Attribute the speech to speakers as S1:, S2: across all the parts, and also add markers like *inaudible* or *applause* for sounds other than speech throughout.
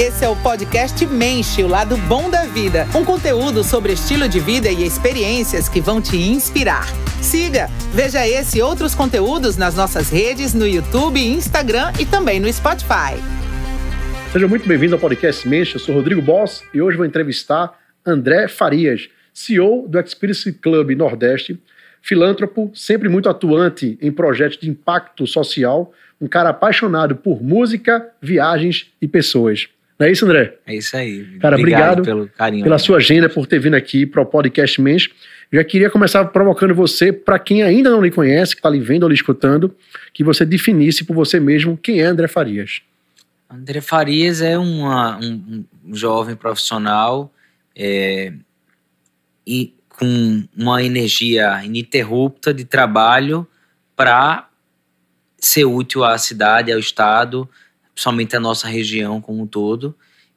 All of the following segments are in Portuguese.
S1: Esse é o podcast Menche, o lado bom da vida. Um conteúdo sobre estilo de vida e experiências que vão te inspirar. Siga, veja esse e outros conteúdos nas nossas redes, no YouTube, Instagram e também no Spotify.
S2: Seja muito bem-vindo ao podcast Menche. Eu sou Rodrigo Boss e hoje vou entrevistar André Farias, CEO do Experience Club Nordeste, filântropo, sempre muito atuante em projetos de impacto social, um cara apaixonado por música, viagens e pessoas. Não é isso, André?
S1: É isso aí. Cara, obrigado, obrigado pelo carinho. Pela sua
S2: agenda, por ter vindo aqui para o Podcast Mês. Já queria começar provocando você, para quem ainda não lhe conhece, que está lhe vendo ou lhe escutando, que você definisse por você mesmo quem é André Farias.
S1: André Farias é uma, um, um, jovem profissional é, e com uma energia ininterrupta de trabalho para ser útil à cidade, ao Estado, somente a nossa região como um todo,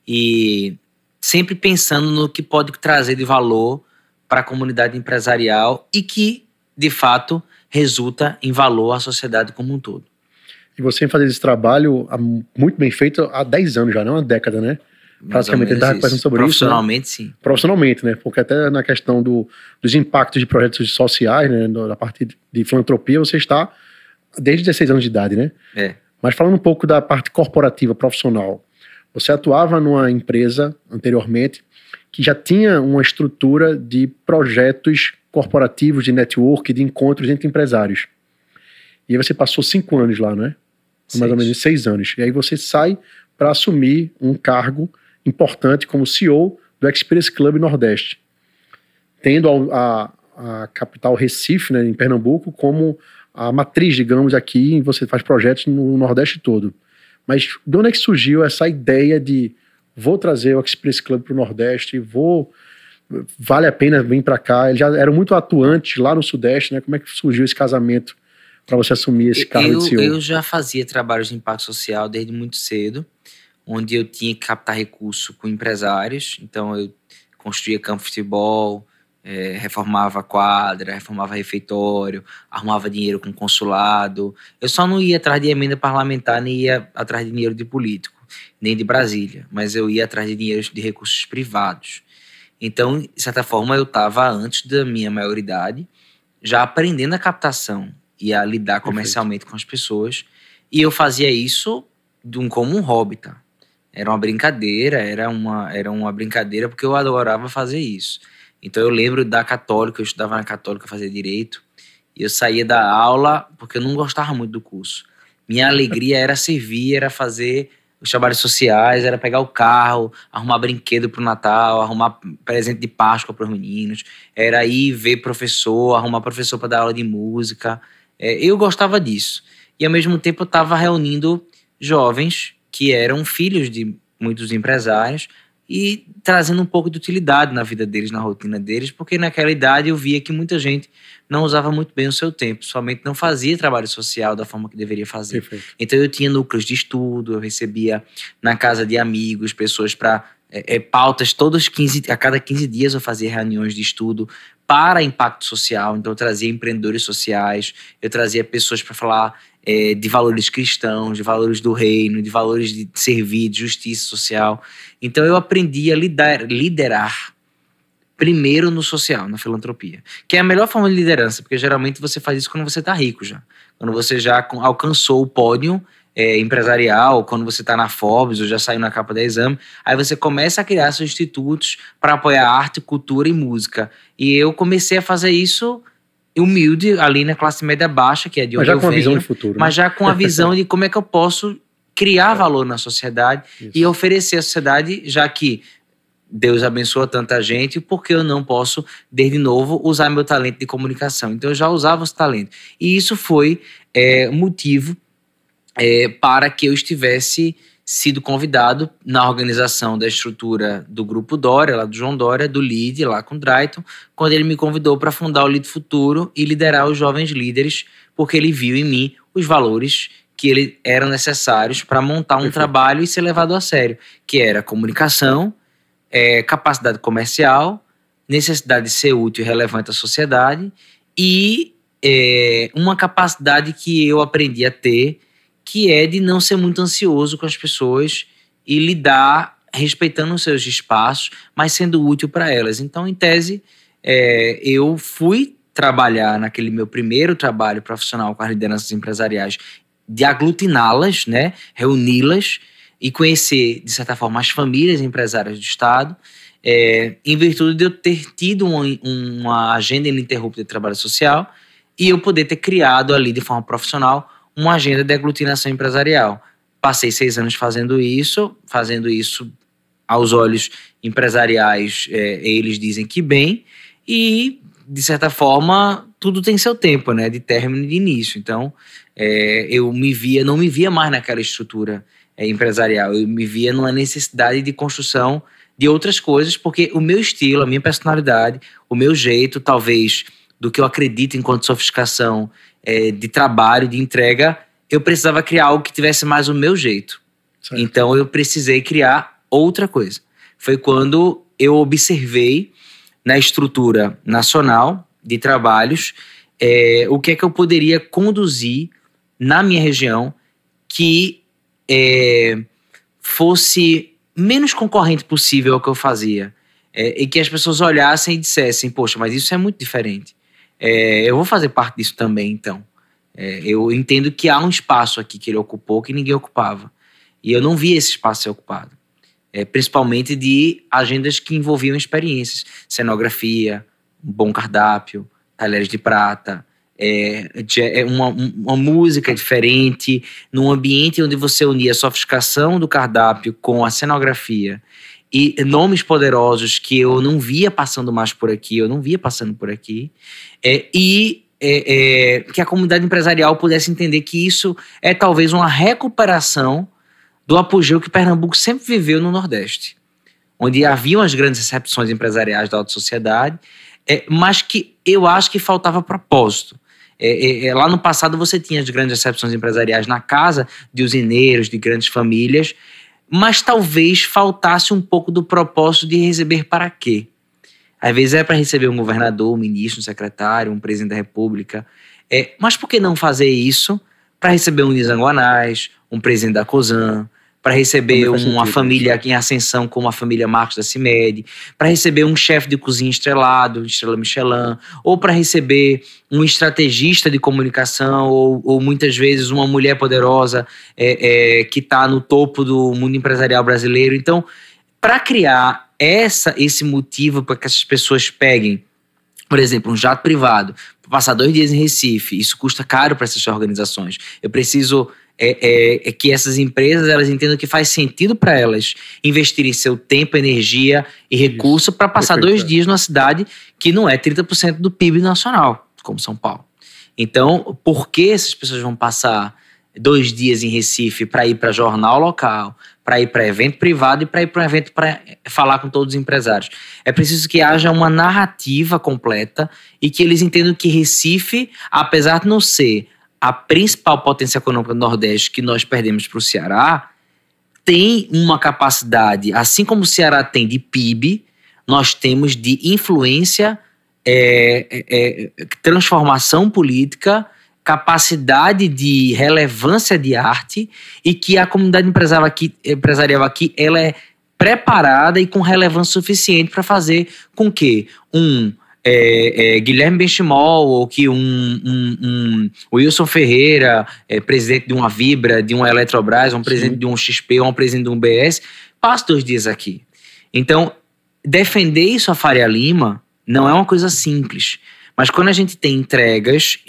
S1: e sempre pensando no que pode trazer de valor para a comunidade empresarial e que, de fato, resulta em valor à sociedade como um todo.
S2: E você faz esse trabalho muito bem feito há 10 anos já, não né? uma década, né? Praticamente, está conversando sobre né? Profissionalmente, isso. Profissionalmente, né? sim. Profissionalmente, né? Porque até na questão do, dos impactos de projetos sociais, né? Da parte de filantropia, você está desde 16 anos de idade, né? É. Mas falando um pouco da parte corporativa, profissional, você atuava numa empresa anteriormente que já tinha uma estrutura de projetos corporativos, de network, de encontros entre empresários. E aí você passou cinco anos lá, né? Seis. Mais ou menos seis anos. E aí você sai para assumir um cargo importante como CEO do Express Club Nordeste, tendo a, a, a capital Recife, né, em Pernambuco, como a matriz, digamos, aqui, você faz projetos no Nordeste todo. Mas de onde é que surgiu essa ideia de vou trazer o Express Club para o Nordeste, vou vale a pena vir para cá? Eles já eram muito atuantes lá no Sudeste, né? Como é que surgiu esse casamento para você assumir esse cargo eu, de CEO? Eu
S1: já fazia trabalhos de impacto social desde muito cedo, onde eu tinha que captar recurso com empresários. Então eu construía campo de futebol, é, reformava quadra, reformava refeitório, arrumava dinheiro com consulado. Eu só não ia atrás de emenda parlamentar, nem ia atrás de dinheiro de político, nem de Brasília, mas eu ia atrás de dinheiro de recursos privados. Então, de certa forma, eu estava antes da minha maioridade, já aprendendo a captação e a lidar comercialmente Perfeito. com as pessoas. E eu fazia isso um, como um hobby, tá? Era uma brincadeira, era uma, era uma brincadeira porque eu adorava fazer isso. Então eu lembro da Católica, eu estudava na Católica fazer direito, e eu saía da aula porque eu não gostava muito do curso. Minha alegria era servir, era fazer os trabalhos sociais, era pegar o carro, arrumar brinquedo para o Natal, arrumar presente de Páscoa para os meninos, era ir ver professor, arrumar professor para dar aula de música. É, eu gostava disso. E ao mesmo tempo eu estava reunindo jovens que eram filhos de muitos empresários, e trazendo um pouco de utilidade na vida deles, na rotina deles, porque naquela idade eu via que muita gente não usava muito bem o seu tempo, somente não fazia trabalho social da forma que deveria fazer. Perfeito. Então eu tinha núcleos de estudo, eu recebia na casa de amigos pessoas para é, é, pautas todos 15, a cada 15 dias eu fazia reuniões de estudo para impacto social, então eu trazia empreendedores sociais, eu trazia pessoas para falar é, de valores cristãos, de valores do reino, de valores de servir, de justiça social. Então eu aprendi a lidar, liderar primeiro no social, na filantropia, que é a melhor forma de liderança, porque geralmente você faz isso quando você está rico já, quando você já alcançou o pódio é, empresarial, quando você está na Forbes ou já saiu na capa da exame, aí você começa a criar seus institutos para apoiar arte, cultura e música. E eu comecei a fazer isso humilde ali na classe média baixa, que é de onde eu Mas já com a visão de futuro. Mas né? já com a visão de como é que eu posso criar *laughs* é. valor na sociedade Isso. e oferecer à sociedade, já que Deus abençoa tanta gente, porque eu não posso, desde novo, usar meu talento de comunicação. Então, eu já usava esse talento. E isso foi é, motivo é, para que eu estivesse sido convidado na organização da estrutura do grupo Dória, lá do João Dória, do LID, lá com o Drayton, quando ele me convidou para fundar o LID Futuro e liderar os jovens líderes, porque ele viu em mim os valores que ele, eram necessários para montar um Perfeito. trabalho e ser levado a sério, que era comunicação, é, capacidade comercial, necessidade de ser útil e relevante à sociedade e é, uma capacidade que eu aprendi a ter que é de não ser muito ansioso com as pessoas e lidar respeitando os seus espaços, mas sendo útil para elas. Então, em tese, é, eu fui trabalhar naquele meu primeiro trabalho profissional com as lideranças empresariais, de aglutiná-las, né, reuni-las e conhecer, de certa forma, as famílias empresárias do Estado, é, em virtude de eu ter tido um, uma agenda ininterrupta de trabalho social e eu poder ter criado ali, de forma profissional, uma agenda de aglutinação empresarial. Passei seis anos fazendo isso, fazendo isso aos olhos empresariais, é, eles dizem que bem, e de certa forma tudo tem seu tempo, né, de término e de início. Então é, eu me via, não me via mais naquela estrutura é, empresarial, eu me via numa necessidade de construção de outras coisas, porque o meu estilo, a minha personalidade, o meu jeito, talvez do que eu acredito enquanto sofisticação é, de trabalho, de entrega, eu precisava criar algo que tivesse mais o meu jeito. Certo. Então eu precisei criar outra coisa. Foi quando eu observei na estrutura nacional de trabalhos é, o que é que eu poderia conduzir na minha região que é, fosse menos concorrente possível ao que eu fazia. É, e que as pessoas olhassem e dissessem, poxa, mas isso é muito diferente é, eu vou fazer parte disso também, então. É, eu entendo que há um espaço aqui que ele ocupou que ninguém ocupava. E eu não vi esse espaço ser ocupado. É, principalmente de agendas que envolviam experiências. Cenografia, um bom cardápio, talheres de prata, é, é uma, uma, música diferente, num ambiente onde você unia a sofisticação do cardápio com a cenografia e nomes poderosos que eu não via passando mais por aqui, eu não via passando por aqui, é, e é, é, que a comunidade empresarial pudesse entender que isso é talvez uma recuperação do apogeu que Pernambuco sempre viveu no Nordeste, onde haviam as grandes recepções empresariais da alta sociedade, é, mas que eu acho que faltava propósito. É, é, é, lá no passado você tinha as grandes recepções empresariais na casa de usineiros, de grandes famílias, mas talvez faltasse um pouco do propósito de receber para quê. Às vezes é para receber um governador, um ministro, um secretário, um presidente da república. É, mas por que não fazer isso para receber um Nizanguanais, um presidente da COSAN, para receber uma família né? aqui em ascensão como a família Marcos da CIMED, para receber um chefe de cozinha estrelado, Estrela Michelin, ou para receber um estrategista de comunicação, ou, ou muitas vezes uma mulher poderosa é, é, que está no topo do mundo empresarial brasileiro. Então, para criar essa, esse motivo para que essas pessoas peguem, por exemplo, um jato privado, passar dois dias em Recife, isso custa caro para essas organizações. Eu preciso é, é, é que essas empresas elas entendam que faz sentido para elas investirem seu tempo, energia e recurso para passar Perfeito. dois dias numa cidade que não é 30% do PIB nacional, como São Paulo. Então, por que essas pessoas vão passar dois dias em Recife para ir para jornal local, para ir para evento privado e para ir para um evento para falar com todos os empresários. É preciso que haja uma narrativa completa e que eles entendam que Recife, apesar de não ser a principal potência econômica do Nordeste que nós perdemos para o Ceará, tem uma capacidade, assim como o Ceará tem de PIB, nós temos de influência, é, é, é, transformação política, capacidade de relevância de arte e que a comunidade empresarial aqui, empresarial aqui ela é preparada e com relevância suficiente para fazer com que um é, é, Guilherme Benchimol ou que um, um, um Wilson Ferreira, é, presidente de uma Vibra, de uma Eletrobras, um presidente Sim. de um XP, um presidente de um BS, passa dois dias aqui. Então, defender isso a Faria Lima não é uma coisa simples. Mas quando a gente tem entregas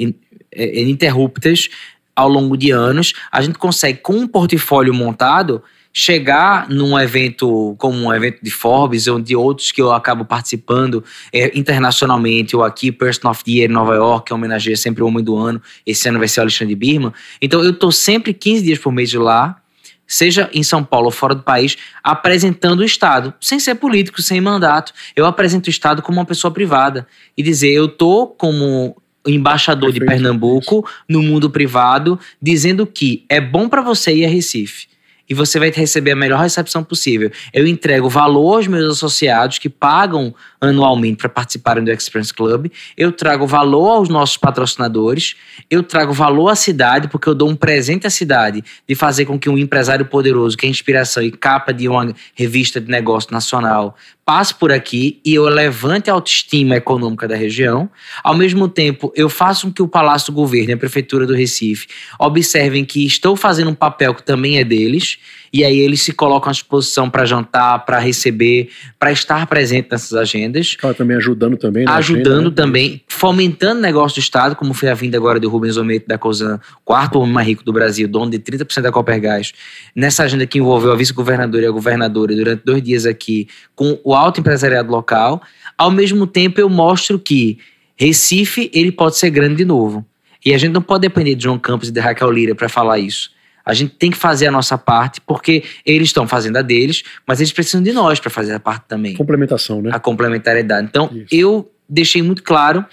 S1: é, ininterruptas ao longo de anos, a gente consegue, com um portfólio montado, chegar num evento como um evento de Forbes ou de outros que eu acabo participando é, internacionalmente ou aqui, Person of the Year em Nova York, que homenageia sempre o Homem do Ano, esse ano vai ser o Alexandre Birman. Então eu estou sempre 15 dias por mês lá, seja em São Paulo ou fora do país, apresentando o Estado, sem ser político, sem mandato. Eu apresento o Estado como uma pessoa privada e dizer, eu tô como embaixador Perfeito. de Pernambuco no mundo privado, dizendo que é bom para você ir a Recife e você vai receber a melhor recepção possível. Eu entrego valor aos meus associados que pagam anualmente para participarem do Experience Club, eu trago valor aos nossos patrocinadores, eu trago valor à cidade, porque eu dou um presente à cidade de fazer com que um empresário poderoso, que é inspiração e capa de uma revista de negócio nacional, passe por aqui e eu levante a autoestima econômica da região. Ao mesmo tempo, eu faço com que o Palácio do Governo e a Prefeitura do Recife observem que estou fazendo um papel que também é deles e aí eles se colocam à disposição para jantar, para receber, para estar presente nessas agendas. Ah,
S2: também ajudando também. Né, ajudando agenda, né?
S1: também, fomentando negócio do Estado, como foi a vinda agora de Rubens Ometo da Cosan, quarto homem mais rico do Brasil, dono de 30% da Copergás, nessa agenda que envolveu a vice-governadora e a governadora durante dois dias aqui, com o alto empresariado local. Ao mesmo tempo, eu mostro que Recife ele pode ser grande de novo. E a gente não pode depender de João Campos e de Raquel Lira para falar isso. A gente tem que fazer a nossa parte, porque eles estão fazendo a deles, mas eles precisam de nós para fazer a parte também. Complementação, né? A complementariedade. Então, Isso. eu deixei muito claro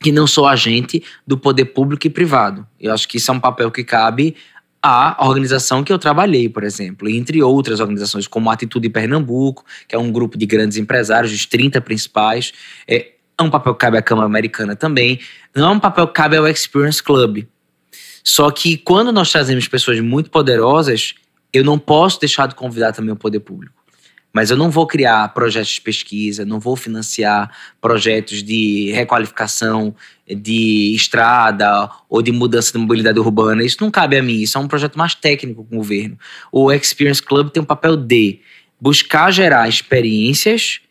S1: que não sou agente do poder público e privado. Eu acho que isso é um papel que cabe à organização que eu trabalhei, por exemplo, entre outras organizações, como a Atitude Pernambuco, que é um grupo de grandes empresários, os 30 principais. É, é um papel que cabe à Câmara Americana também. Não é um papel que cabe ao Experience Club, só que quando nós trazemos pessoas muito poderosas, eu não posso deixar de convidar também o poder público. Mas eu não vou criar projetos de pesquisa, não vou financiar projetos de requalificação de estrada ou de mudança de mobilidade urbana. Isso não cabe a mim, isso é um projeto mais técnico com o governo. O Experience Club tem um papel de buscar gerar experiências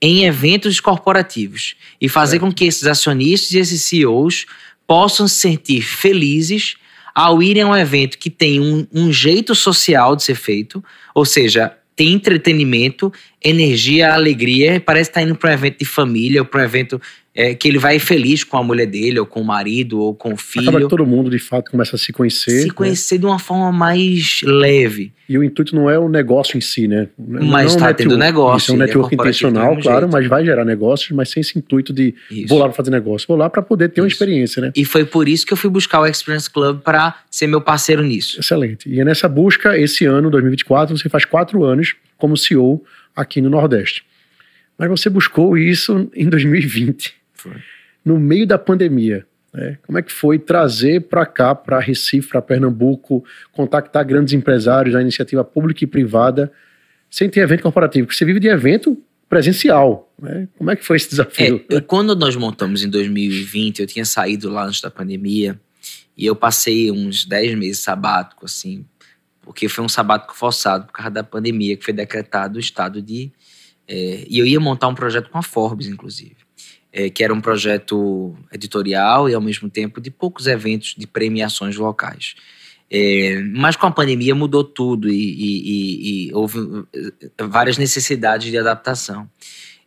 S1: em eventos corporativos e fazer é. com que esses acionistas e esses CEOs possam se sentir felizes ao irem a um evento que tem um, um jeito social de ser feito, ou seja, tem entretenimento, energia, alegria. Parece estar tá indo para um evento de família ou para um evento é, que ele vai feliz com a mulher dele, ou com o marido, ou com o filho. Acaba que todo
S2: mundo, de fato, começa a se conhecer. Se né? conhecer né? de uma forma mais leve. E o intuito não é o negócio em si, né? É mas está tendo negócio. Isso é um é network é intencional, claro, jeito. mas vai gerar negócios, mas sem esse intuito de isso. vou lá para fazer negócio, vou lá para poder ter isso. uma experiência, né? E foi por isso que eu fui buscar o Experience Club para ser meu parceiro nisso. Excelente. E é nessa busca, esse ano, 2024, você faz quatro anos como CEO aqui no Nordeste. Mas você buscou isso em 2020 foi. No meio da pandemia, né? como é que foi trazer para cá, para Recife, para Pernambuco, contactar grandes empresários a iniciativa pública e privada, sem ter evento corporativo? Porque você vive de evento presencial. Né? Como é que foi esse desafio?
S1: É, quando nós montamos em 2020, eu tinha saído lá antes da pandemia e eu passei uns 10 meses sabático, assim, porque foi um sabático forçado por causa da pandemia que foi decretado o estado de. É, e eu ia montar um projeto com a Forbes, inclusive é, que era um projeto editorial e, ao mesmo tempo, de poucos eventos de premiações locais. É, mas com a pandemia mudou tudo e, e, e, e, houve é, várias necessidades de adaptação.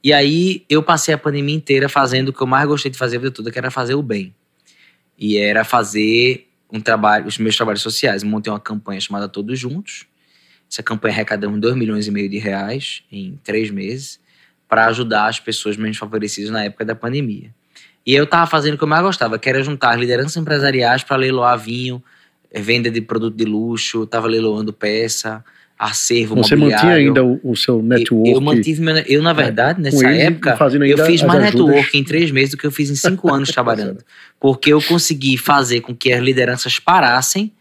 S1: E aí eu passei a pandemia inteira fazendo o que eu mais gostei de fazer a vida toda, que era fazer o bem. E era fazer um trabalho, os meus trabalhos sociais. montei uma campanha chamada Todos Juntos. Essa campanha arrecadamos 2 milhões e meio de reais em três meses para ajudar as pessoas menos favorecidas na época da pandemia. E eu estava fazendo o que eu mais gostava, que era juntar lideranças empresariais para leiloar vinho, eh, venda de produto de luxo, estava leiloando peça, acervo Você mobiliário. mantinha ainda
S2: o, o, seu network? Eu, eu mantive
S1: meu, eu na é, verdade, nessa época, eu fiz mais ajudas. network em três meses do que eu fiz em cinco *laughs* anos trabalhando. Porque eu consegui fazer com que as lideranças parassem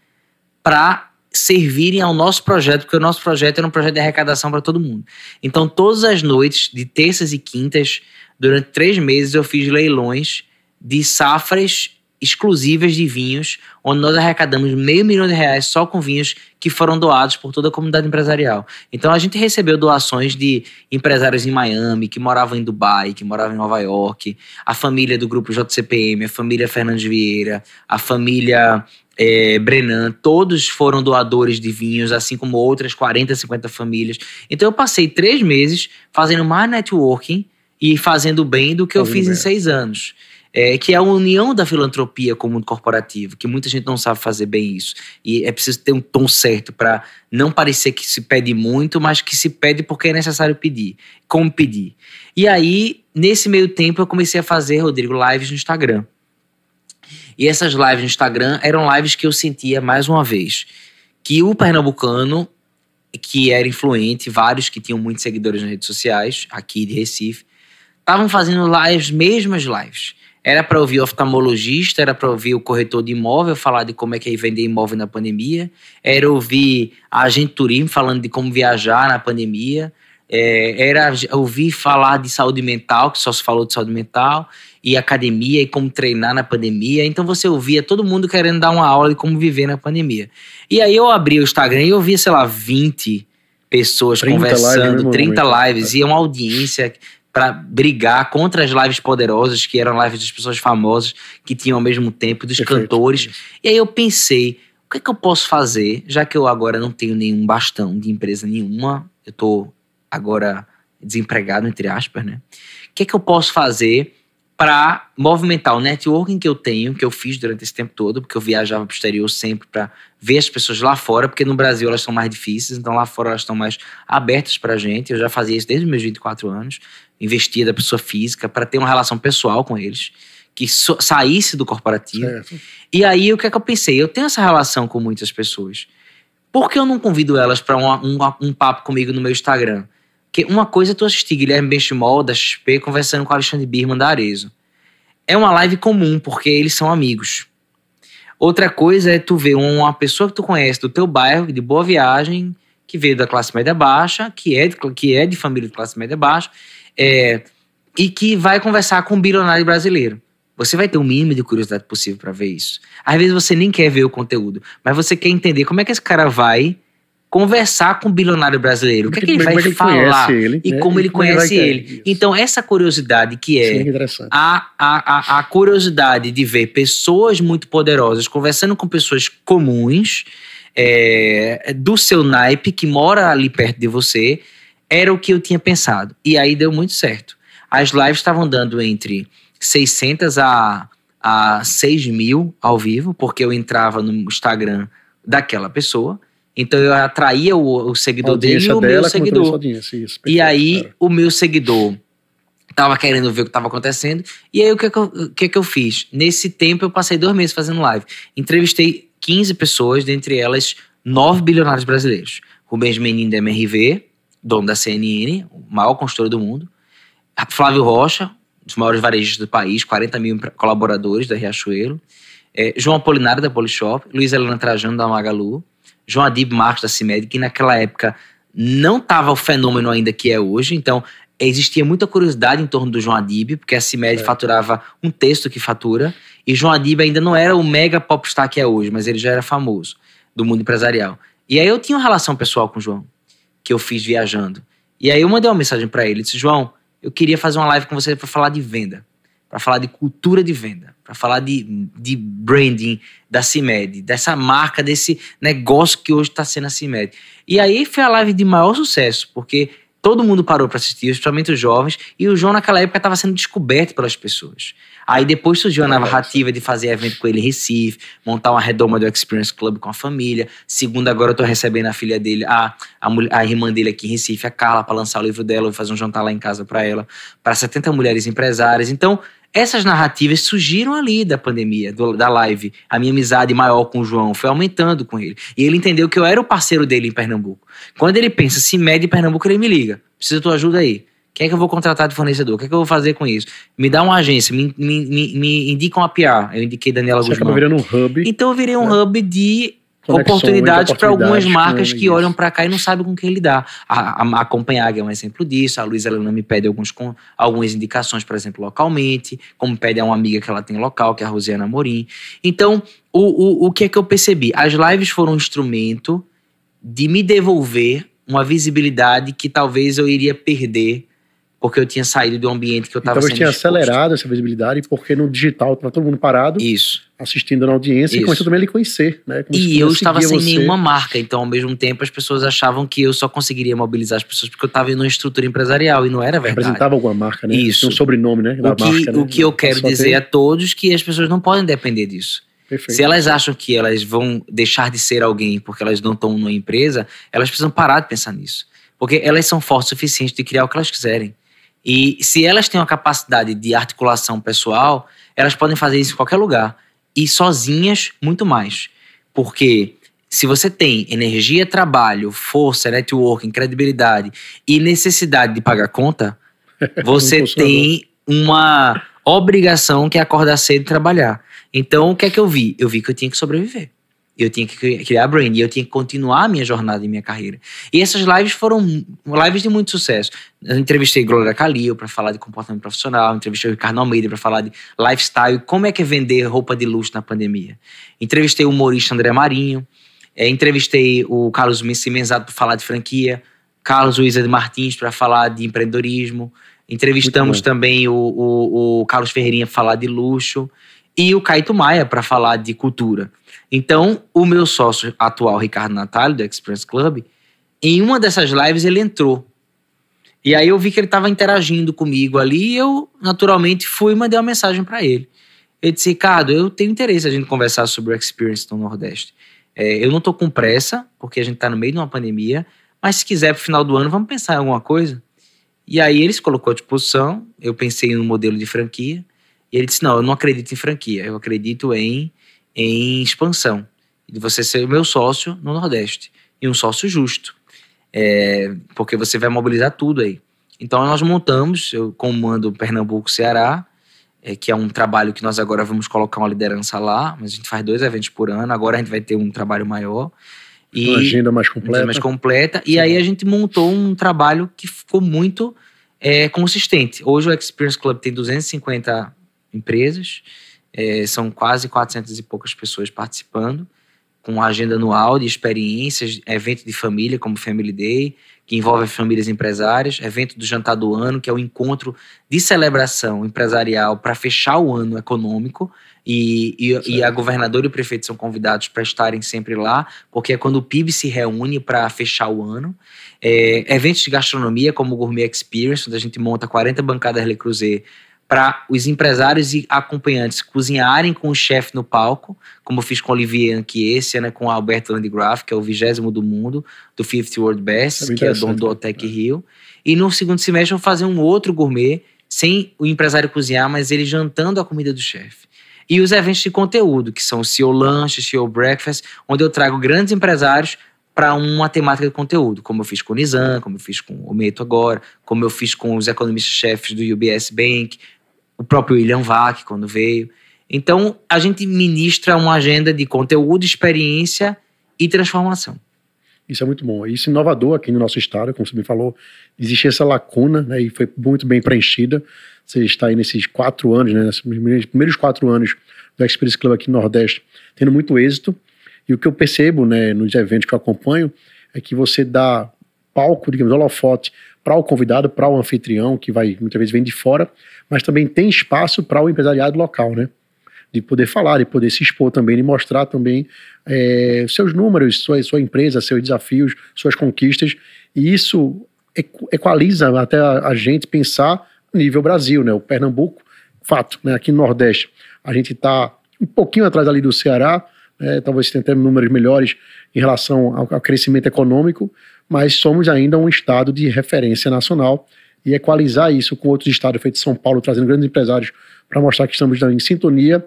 S1: para servirem ao nosso projeto, porque o nosso projeto era um projeto de arrecadação para todo mundo. Então, todas as noites, de terças e quintas, durante três meses, eu fiz leilões de safras exclusivas de vinhos, onde nós arrecadamos meio milhão de reais só com vinhos que foram doados por toda a comunidade empresarial. Então a gente recebeu doações de empresários em Miami, que moravam em Dubai, que moravam em Nova York, a família do grupo JCPM, a família Fernandes Vieira, a família é, Brenan, todos foram doadores de vinhos, assim como outras 40, 50 famílias. Então eu passei três meses fazendo mais networking e fazendo bem do que fazendo eu fiz bem. em seis anos. É, que é a união da filantropia com o mundo corporativo, que muita gente não sabe fazer bem isso. E é preciso ter um tom certo para não parecer que se pede muito, mas que se pede porque é necessário pedir. Como pedir? E aí, nesse meio tempo, eu comecei a fazer, Rodrigo, lives no Instagram. E essas lives no Instagram eram lives que eu sentia mais uma vez que o pernambucano que era influente, vários que tinham muitos seguidores nas redes sociais, aqui de Recife, estavam fazendo lives, mesmas lives. Era para ouvir o oftalmologista, era para ouvir o corretor de imóvel falar de como é que é vender imóvel na pandemia, era ouvir a agente turismo falando de como viajar na pandemia, é, era ouvir falar de saúde mental, que só se falou de saúde mental, e academia e como treinar na pandemia. Então você ouvia todo mundo querendo dar uma aula de como viver na pandemia. E aí eu abri o Instagram e eu via, sei lá, 20 pessoas 30 conversando, lives 30 momento, lives, cara. e uma audiência para brigar contra as lives poderosas, que eram lives das pessoas famosas, que tinham ao mesmo tempo, dos Perfeito. cantores. E aí eu pensei, o que é que eu posso fazer, já que eu agora não tenho nenhum bastão de empresa nenhuma, eu tô agora desempregado, entre aspas, né? O que é que eu posso fazer para movimentar o networking que eu tenho, que eu fiz durante esse tempo todo, porque eu viajava para o exterior sempre para ver as pessoas lá fora, porque no Brasil elas são mais difíceis, então lá fora elas estão mais abertas para a gente. Eu já fazia isso desde os meus 24 anos, investia da pessoa física para ter uma relação pessoal com eles, que so saísse do corporativo. Certo. E aí o que é que eu pensei? Eu tenho essa relação com muitas pessoas. Por que eu não convido elas para um, um, um papo comigo no meu Instagram? Que uma coisa é tu assistir Guilherme Benchimol da XP conversando com Alexandre Birman da Arezzo É uma live comum, porque eles são amigos. Outra coisa é tu ver uma pessoa que tu conhece do teu bairro, de boa viagem, que veio da classe média baixa, que é de, que é de família de classe média baixa, é, e que vai conversar com um bilionário brasileiro. Você vai ter o um mínimo de curiosidade possível para ver isso. Às vezes você nem quer ver o conteúdo, mas você quer entender como é que esse cara vai conversar com o bilionário brasileiro. O que, é que ele é vai ele falar ele, e né? como ele, ele conhece ele. Então, essa curiosidade que é Sim, é a, a, a, a curiosidade de ver pessoas muito poderosas conversando com pessoas comuns é, do seu naipe, que mora ali perto de você, era o que eu tinha pensado. E aí deu muito certo. As lives estavam dando entre 600 a, a 6 mil ao vivo, porque eu entrava no Instagram daquela pessoa então eu atraía o, o seguidor dele e o meu seguidor. Isso, perfeito, e aí cara. o meu seguidor tava querendo ver o que tava acontecendo. E aí o que, é que, eu, o que é que eu fiz? Nesse tempo eu passei dois meses fazendo live. Entrevistei 15 pessoas, dentre elas nove bilionários brasileiros. Rubens Menino da MRV, dono da CNN, o maior consultor do mundo. Flávio Rocha, um dos maiores varejistas do país, 40 mil colaboradores da Riachuelo. É, João Apolinário da Polishop, Luiz Helena Trajano da Magalu, João Adib Marcos da CIMED, que naquela época não estava o fenômeno ainda que é hoje, então existia muita curiosidade em torno do João Adib, porque a CIMED é. faturava um texto que fatura, e João Adib ainda não era o mega popstar que é hoje, mas ele já era famoso do mundo empresarial. E aí eu tinha uma relação pessoal com o João, que eu fiz viajando. E aí eu mandei uma mensagem para ele, disse, João, eu queria fazer uma live com você para falar de venda para falar de cultura de venda, para falar de, de branding da CIMED, dessa marca, desse negócio que hoje está sendo a CIMED. E aí foi a live de maior sucesso, porque todo mundo parou para assistir, principalmente os jovens, e o João naquela época estava sendo descoberto pelas pessoas. Aí depois surgiu a é narrativa de fazer evento com ele em Recife, montar uma redoma do Experience Club com a família. Segundo, agora eu tô recebendo a filha dele, a, a, a irmã dele aqui em Recife, a Carla, para lançar o livro dela, vou fazer um jantar lá em casa para ela, para 70 mulheres empresárias. Então, essas narrativas surgiram ali da pandemia, do, da live. A minha amizade maior com o João foi aumentando com ele. E ele entendeu que eu era o parceiro dele em Pernambuco. Quando ele pensa, se mede em Pernambuco, ele me liga. Precisa da tua ajuda aí. Quem é que eu vou contratar de fornecedor? O que é que eu vou fazer com isso? Me dá uma agência, me, me, me, me indica uma PR. Eu indiquei Daniela Você Guzmão. Você virando um hub. Então eu virei um é. hub de oportunidades para algumas marcas que isso. olham para cá e não sabem com quem lidar. A, a, a Copenhague é um exemplo disso. A Luísa Helena me pede alguns, com, algumas indicações, por exemplo, localmente, como pede a uma amiga que ela tem local, que é a Rosiana Morim. Então, o, o, o que é que eu percebi? As lives foram um instrumento de me devolver uma visibilidade que talvez eu iria perder porque eu tinha saído de um ambiente que eu estava Então eu tinha exposto. acelerado
S2: essa visibilidade, porque no digital estava todo mundo parado. Isso. Assistindo na audiência Isso. e começou também a lhe conhecer, né? e eu estava sem você. nenhuma
S1: marca, então ao mesmo tempo as pessoas achavam que eu só conseguiria mobilizar as pessoas porque eu estava em uma estrutura empresarial e não era verdade. Representava
S2: alguma marca, né? Isso. Tinha um sobrenome, né? Da o que, marca, né? O que eu quero dizer tem... a
S1: todos que as pessoas não podem depender disso. Perfeito. Se elas acham que elas vão deixar de ser alguém porque elas não estão numa empresa, elas precisam parar de pensar nisso. Porque elas são fortes o suficiente de criar o que elas quiserem. E se elas têm uma capacidade de articulação pessoal, elas podem fazer isso em qualquer lugar. E sozinhas, muito mais. Porque se você tem energia, trabalho, força, networking, credibilidade e necessidade de pagar conta, *laughs* você tem uma obrigação que é acordar cedo e trabalhar. Então, o que é que eu vi? Eu vi que eu tinha que sobreviver eu tinha que criar a brand, eu tinha que continuar a minha jornada e minha carreira. E essas lives foram lives de muito sucesso. Eu entrevistei Glória Calil para falar de comportamento profissional, entrevistei o Ricardo Almeida para falar de lifestyle, como é que é vender roupa de luxo na pandemia. Entrevistei o humorista André Marinho, é, entrevistei o Carlos Menzimenzato para falar de franquia, Carlos Luiza de Martins para falar de empreendedorismo, entrevistamos também o, o, o Carlos Ferreirinha para falar de luxo e o Caito Maia para falar de cultura. Então, o meu sócio atual, Ricardo Natalio, do Experience Club, em uma dessas lives ele entrou. E aí eu vi que ele estava interagindo comigo ali e eu, naturalmente, fui e mandei uma mensagem para ele. Ele disse, Ricardo, eu tenho interesse a gente conversar sobre o Experience no Nordeste. É, eu não estou com pressa, porque a gente está no meio de uma pandemia, mas se quiser para o final do ano, vamos pensar em alguma coisa. E aí ele se colocou à disposição, eu pensei no modelo de franquia, e ele disse, não, eu não acredito em franquia, eu acredito em em expansão. De você ser o meu sócio no Nordeste. E um sócio justo. É, porque você vai mobilizar tudo aí. Então nós montamos, eu comando Pernambuco Ceará, é, que é um trabalho que nós agora vamos colocar uma liderança lá, mas a gente faz dois eventos por ano, agora a gente vai ter um trabalho maior.
S2: E uma agenda mais completa. Mais
S1: completa. E Sim. aí a gente montou um trabalho que ficou muito é, consistente. Hoje o Experience Club tem 250 empresas, é, são quase 400 e poucas pessoas participando, com agenda anual de experiências, evento de família, como Family Day, que envolve famílias empresárias, evento do Jantar do Ano, que é o um encontro de celebração empresarial para fechar o ano econômico. E, e, e, a governadora e o prefeito são convidados para estarem sempre lá, porque é quando o PIB se reúne para fechar o ano. É, eventos de gastronomia, como o Gourmet Experience, onde a gente monta 40 bancadas Le Creuset para os empresários e acompanhantes cozinharem com o chefe no palco, como eu fiz com Olivier Anquier, esse ano né, com Alberto Landgraf, que é o vigésimo do mundo, do 50 World Best, é que é dono do né? Otec é. Rio. E no segundo semestre eu vou fazer um outro gourmet, sem o empresário cozinhar, mas ele jantando a comida do chefe e os eventos de conteúdo, que são o CEO Lunch, CEO Breakfast, onde eu trago grandes empresários para uma temática de conteúdo, como eu fiz com o Nizam, como eu fiz com o Meito agora, como eu fiz com os economistas-chefes do UBS Bank, o próprio William Vac, quando veio. Então, a gente ministra uma agenda de
S2: conteúdo, experiência e transformação. Isso é muito bom. Isso é inovador aqui no nosso estado, como você me falou. Existia essa lacuna né, e foi muito bem preenchida. Você está aí nesses quatro anos, né, nesses primeiros quatro anos do Experience Club aqui no Nordeste, tendo muito êxito. E o que eu percebo né, nos eventos que eu acompanho é que você dá palco, digamos, holofote para o convidado, para o anfitrião, que vai muitas vezes vem de fora, mas também tem espaço para o empresariado local, né? De poder falar, de poder se expor também, de mostrar também é, seus números, sua, sua empresa, seus desafios, suas conquistas. E isso equaliza até a, gente pensar nível Brasil, né? O Pernambuco, fato, né? Aqui no Nordeste, a gente está um pouquinho atrás ali do Ceará, né? talvez tenha até números melhores em relação ao, ao crescimento econômico, mas somos ainda um estado de referência nacional e equalizar isso com outros estados, feito São Paulo, trazendo grandes empresários para mostrar que estamos em sintonia,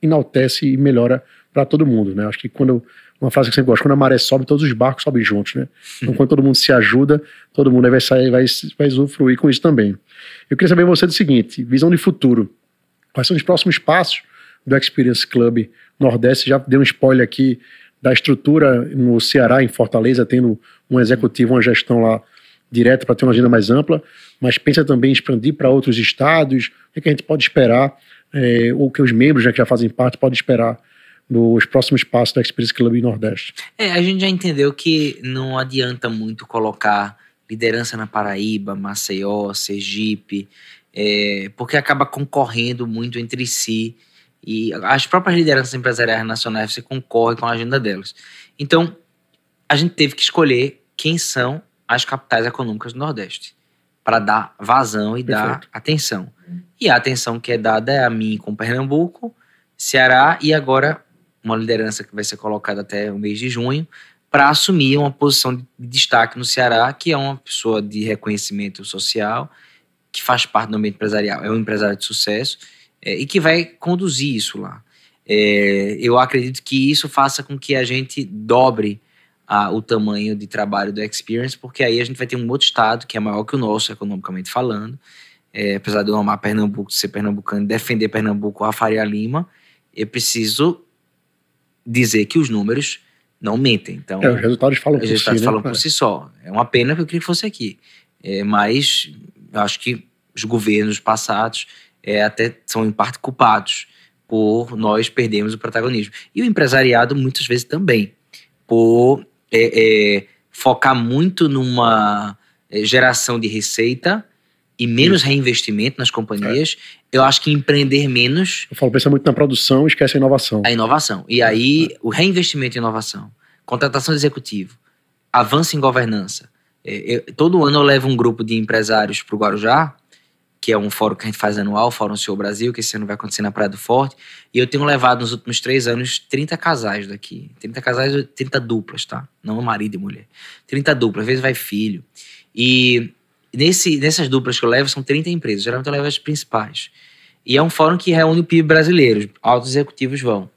S2: enaltece e melhora para todo mundo, né? Acho que quando uma frase que eu sempre gosto, quando a maré sobe, todos os barcos sobem juntos, né? Então, quando todo mundo se ajuda, todo mundo vai sair, vai, vai usufruir com isso também. Eu queria saber você do seguinte, visão de futuro. Quais são os próximos passos do Experience Club Nordeste? Já deu um spoiler aqui da estrutura no Ceará, em Fortaleza, tendo um executivo, uma gestão lá direta para ter uma agenda mais ampla, mas pensa também em expandir para outros estados, o que é a gente pode esperar, é, ou que os membros né, que já fazem parte podem esperar nos próximos passos da Experience Club Nordeste.
S1: É, a gente já entendeu que não adianta muito colocar liderança na Paraíba, Maceió, Sergipe, é, porque acaba concorrendo muito entre si e as próprias lideranças empresariais nacionais se concorrem com a agenda delas. Então, a gente teve que escolher quem são as capitais econômicas do Nordeste para dar vazão e Perfeito. dar atenção. E a atenção que é dada é a mim com Pernambuco, Ceará e agora uma liderança que vai ser colocada até o mês de junho para assumir uma posição de destaque no Ceará, que é uma pessoa de reconhecimento social, que faz parte do ambiente empresarial, é um empresário de sucesso é, e que vai conduzir isso lá. É, eu acredito que isso faça com que a gente dobre a, o tamanho de trabalho do Experience, porque aí a gente vai ter um outro estado que é maior que o nosso, economicamente falando. É, apesar de eu amar Pernambuco, ser pernambucano, defender Pernambuco a Faria Lima, eu preciso dizer que os números não mentem. Então, é, os resultados falam, os resultados por, si, né? falam né? por é. si só. É uma pena que eu queria que fosse aqui. É, mas eu acho que os governos passados é, até são em parte culpados por nós perdermos o protagonismo. E o empresariado muitas vezes também, por é, é, focar muito numa é, geração de receita e menos Sim. reinvestimento nas companhias, é. eu acho que empreender menos. Eu falo, pensa muito na produção, esquece a inovação. A inovação. E é, aí, é. o reinvestimento em inovação, contratação de executivo, avanço em governança. Eu, todo ano eu levo um grupo de empresários para o Guarujá que é um fórum que a gente faz anual, o Fórum Senhor Brasil, que esse ano vai acontecer na Praia do Forte. E eu tenho levado nos últimos três anos 30 casais daqui. 30 casais, 30 duplas, tá? Não marido e mulher. 30 duplas, às vezes vai filho. E nesse, nessas duplas que eu levo são 30 empresas, geralmente eu levo as principais. E é um fórum que reúne o PIB brasileiro, altos executivos vão.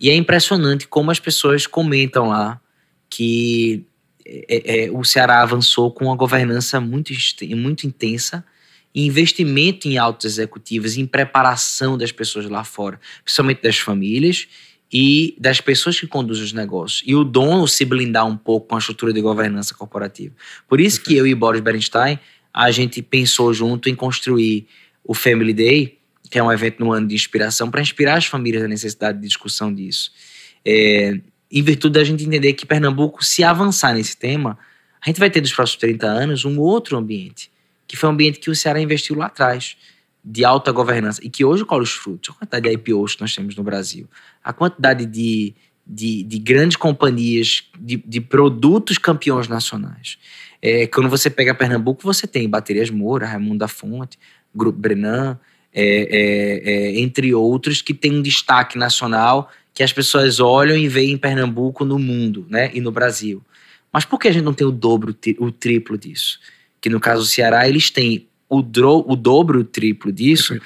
S1: E é impressionante como as pessoas comentam lá que é, é, é o Ceará avançou com uma governança muito, muito intensa em investimento em altos executivos, em preparação das pessoas lá fora, principalmente das famílias e das pessoas que conduzem os negócios. E o dono se blindar um pouco com a estrutura de governança corporativa. Por isso que eu e Boris Berenstein, a gente pensou junto em construir o Family Day, que é um evento no ano de inspiração, para inspirar as famílias da necessidade de discussão disso. É, em virtude da gente entender que Pernambuco, se avançar nesse tema, a gente vai ter nos próximos 30 anos um outro ambiente que foi um ambiente que o Ceará investiu lá atrás, de alta governança, e que hoje colhe os frutos. A quantidade de IPOs que nós temos no Brasil, a quantidade de, de, de grandes companhias, de, de produtos campeões nacionais. É, quando você pega Pernambuco, você tem Baterias Moura, Raimundo da Fonte, Grupo Brenan, é, é, é entre outros, que tem um destaque nacional que as pessoas olham e veem em Pernambuco no mundo né, e no Brasil. Mas por que a gente não tem o dobro, o triplo disso? que no caso do Ceará, eles têm o, dro, o dobro, o triplo disso,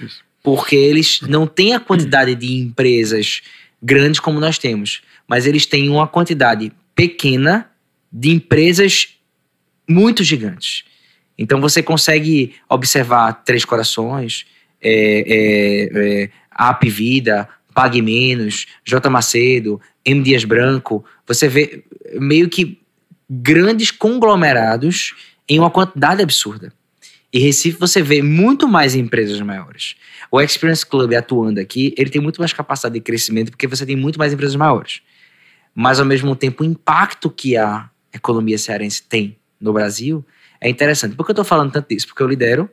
S1: porque eles não têm a quantidade de empresas grandes como nós temos, mas eles têm uma quantidade pequena de empresas muito gigantes. Então você consegue observar Três Corações, é, é, é App Vida, Pague Menos, J. Macedo, M. Dias Branco. Você vê meio que grandes conglomerados em uma quantidade absurda. E Recife você vê muito mais empresas maiores. O Experience Club atuando aqui, ele tem muito mais capacidade de crescimento porque você tem muito mais empresas maiores. Mas ao mesmo tempo, o impacto que a economia cearense tem no Brasil é interessante. Por que eu estou falando tanto disso? Porque eu lidero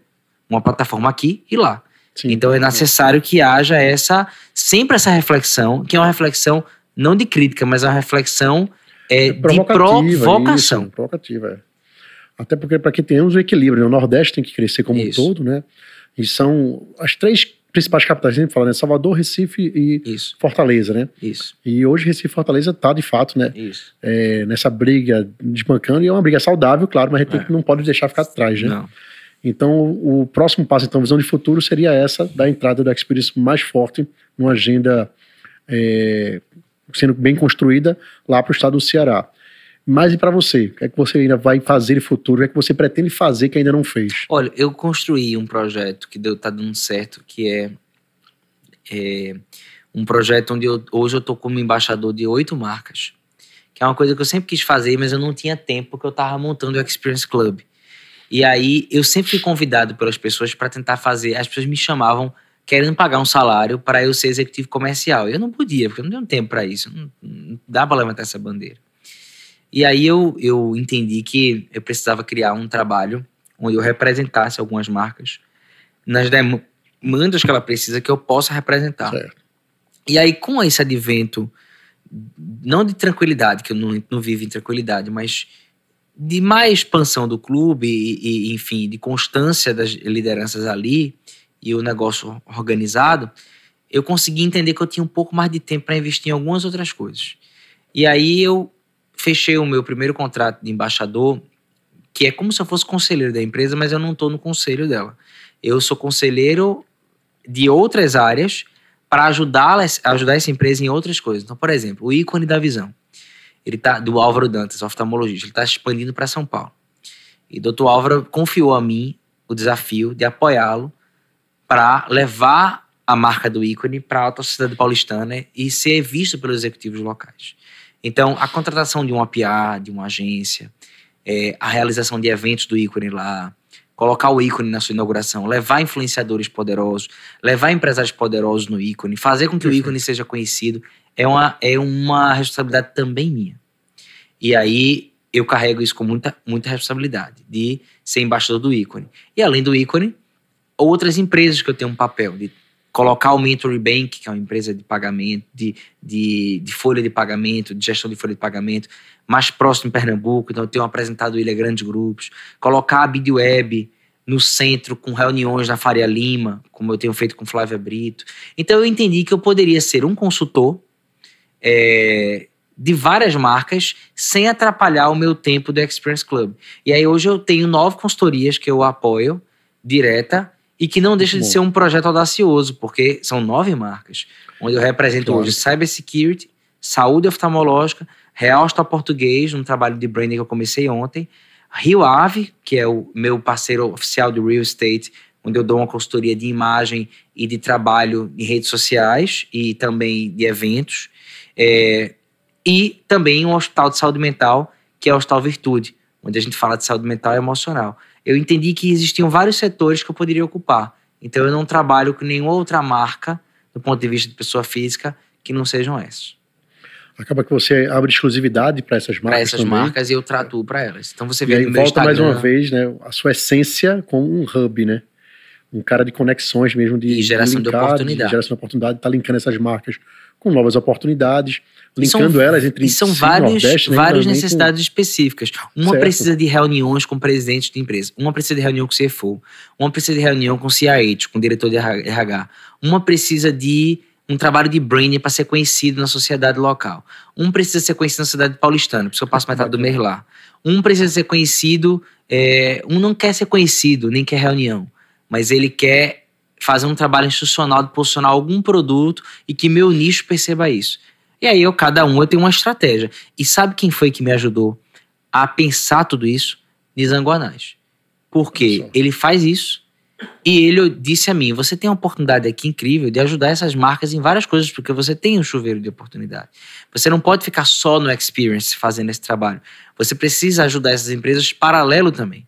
S1: uma plataforma aqui e lá. Sim, então é necessário que haja essa sempre essa reflexão, que é uma reflexão não de crítica, mas uma reflexão é, é de provocação. Isso,
S2: provocativa. Até porque para que tenhamos o um equilíbrio, né? o Nordeste tem que crescer como Isso. um todo, né? E são as três principais capitais, a gente fala, né? Salvador, Recife e Isso. Fortaleza, né? Isso. E hoje Recife e Fortaleza tá de fato, né? Isso. É, nessa briga desbancando, e é uma briga saudável, claro, mas a gente é. não pode deixar ficar atrás, né? Não. Então, o próximo passo, então, visão de futuro seria essa, da entrada da Experience mais forte numa agenda é, sendo bem construída lá para o estado do Ceará. Mas e para você? O que é que você ainda vai fazer no futuro? O que é que você pretende fazer que ainda não fez?
S1: Olha, eu construí um projeto que deu tá dando certo, que é, é um projeto onde eu, hoje eu tô como embaixador de oito marcas, que é uma coisa que eu sempre quis fazer, mas eu não tinha tempo porque eu tava montando o Experience Club. E aí eu sempre fui convidado pelas pessoas para tentar fazer. As pessoas me chamavam querendo pagar um salário para eu ser executivo comercial. Eu não podia, porque eu não tenho tempo para isso. Não, não dá para levantar essa bandeira. E aí eu, eu entendi que eu precisava criar um trabalho onde eu representasse algumas marcas nas demandas que ela precisa que eu possa representar. Certo. E aí com esse advento, não de tranquilidade, que eu não, não vivo em tranquilidade, mas de mais expansão do clube e, e enfim, de constância das lideranças ali e o negócio organizado, eu consegui entender que eu tinha um pouco mais de tempo para investir em algumas outras coisas. E aí eu fechei o meu primeiro contrato de embaixador, que é como se eu fosse conselheiro da empresa, mas eu não estou no conselho dela. Eu sou conselheiro de outras áreas para ajudá-las, ajudar essa empresa em outras coisas. Então, por exemplo, o ícone da visão. Ele tá, do Álvaro Dantas, oftalmologista, ele está expandindo para São Paulo. E o doutor Álvaro confiou a mim o desafio de apoiá-lo para levar a marca do ícone para a alta sociedade paulistana e ser visto pelos executivos locais. Então, a contratação de um APA, de uma agência, é, a realização de eventos do ícone lá, colocar o ícone na sua inauguração, levar influenciadores poderosos, levar empresários poderosos no ícone, fazer com que Perfeito. o ícone seja conhecido, é uma, é uma responsabilidade também minha. E aí eu carrego isso com muita, muita responsabilidade, de ser embaixador do ícone. E além do ícone, outras empresas que eu tenho um papel de colocar o Mentory Bank, que é uma empresa de pagamento, de, de, de, folha de pagamento, de gestão de folha de pagamento, mais próximo em Pernambuco, então eu tenho apresentado ele a grandes grupos, colocar a Bidweb no centro com reuniões na Faria Lima, como eu tenho feito com Flávia Brito. Então eu entendi que eu poderia ser um consultor é, de várias marcas sem atrapalhar o meu tempo do Experience Club. E aí hoje eu tenho nove consultorias que eu apoio direta e que não deixa Muito de bom. ser um projeto audacioso, porque são nove marcas, onde eu represento hoje cybersecurity, saúde oftalmológica, Real Hospital Português, um trabalho de branding que eu comecei ontem, Rio Ave, que é o meu parceiro oficial de real estate, onde eu dou uma consultoria de imagem e de trabalho em redes sociais e também de eventos, é, e também um hospital de saúde mental, que é o Hospital Virtude, onde a gente fala de saúde mental e emocional eu entendi que existiam vários setores que eu poderia ocupar. Então eu não trabalho com nenhuma outra marca, do ponto de vista de pessoa física, que não sejam essas.
S2: Acaba que você abre exclusividade para essas marcas. Para essas também. marcas
S1: e eu trato para elas. Então você vê e aí, no meu volta mais uma vez,
S2: né? A sua essência como um hub, né? Um cara de conexões mesmo, de. E geração de, linkar, de oportunidade. De geração de oportunidade, tá linkando essas marcas com novas oportunidades, linkando são, elas entre e são si, vários, Nordeste, né, várias necessidades
S1: com... específicas. Uma certo. precisa de reuniões com presidentes de empresa, uma precisa de reunião com o CFO, uma precisa de reunião com o CIH, com o diretor de RH, uma precisa de um trabalho de branding para ser conhecido na sociedade local. Um precisa ser conhecido na cidade paulistana, porque eu passo metade do mês lá. Um precisa ser conhecido, é, um não quer ser conhecido, nem quer reunião, mas ele quer fazer um trabalho institucional de posicionar algum produto e que meu nicho perceba isso. E aí eu, cada um, eu tenho uma estratégia. E sabe quem foi que me ajudou a pensar tudo isso? Nizanguanais. Porque ele faz isso e ele disse a mim: você tem uma oportunidade aqui incrível de ajudar essas marcas em várias coisas, porque você tem um chuveiro de oportunidade. Você não pode ficar só no experience fazendo esse trabalho. Você precisa ajudar essas empresas paralelo também.